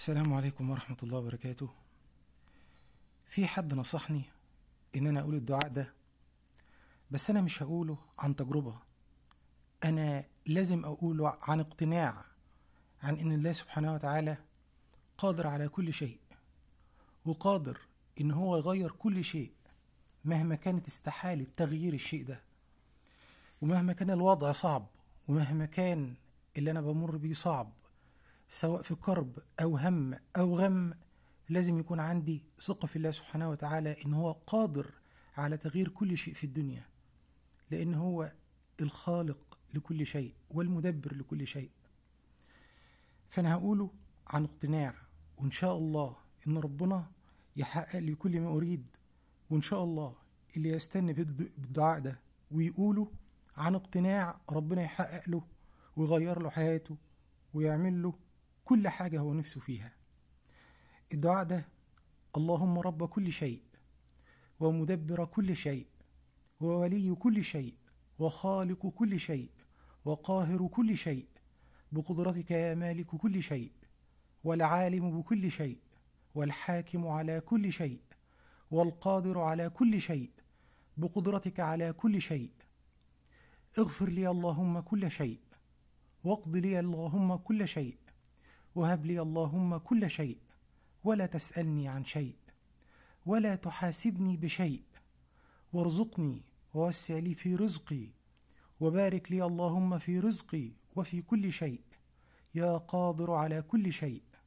السلام عليكم ورحمة الله وبركاته في حد نصحني ان انا اقول الدعاء ده بس انا مش هقوله عن تجربة انا لازم اقوله عن اقتناع عن ان الله سبحانه وتعالى قادر على كل شيء وقادر ان هو يغير كل شيء مهما كانت استحالة تغيير الشيء ده ومهما كان الوضع صعب ومهما كان اللي انا بمر بيه صعب سواء في كرب أو هم أو غم لازم يكون عندي ثقة في الله سبحانه وتعالى إن هو قادر على تغيير كل شيء في الدنيا لأن هو الخالق لكل شيء والمدبر لكل شيء فأنا هقوله عن اقتناع وإن شاء الله إن ربنا يحقق لي كل ما أريد وإن شاء الله اللي يستنى بالدعاء ده ويقوله عن اقتناع ربنا يحقق له ويغير له حياته ويعمل له كل حاجة هو نفسه فيها الدعاء ده اللهم رب كل شيء ومدبر كل شيء وولي كل شيء وخالق كل شيء وقاهر كل شيء بقدرتك يا مالك كل شيء والعالم بكل شيء والحاكم على كل شيء والقادر على كل شيء بقدرتك على كل شيء اغفر لي اللهم كل شيء واقض لي اللهم كل شيء وهب لي اللهم كل شيء ولا تسالني عن شيء ولا تحاسبني بشيء وارزقني ووسع لي في رزقي وبارك لي اللهم في رزقي وفي كل شيء يا قادر على كل شيء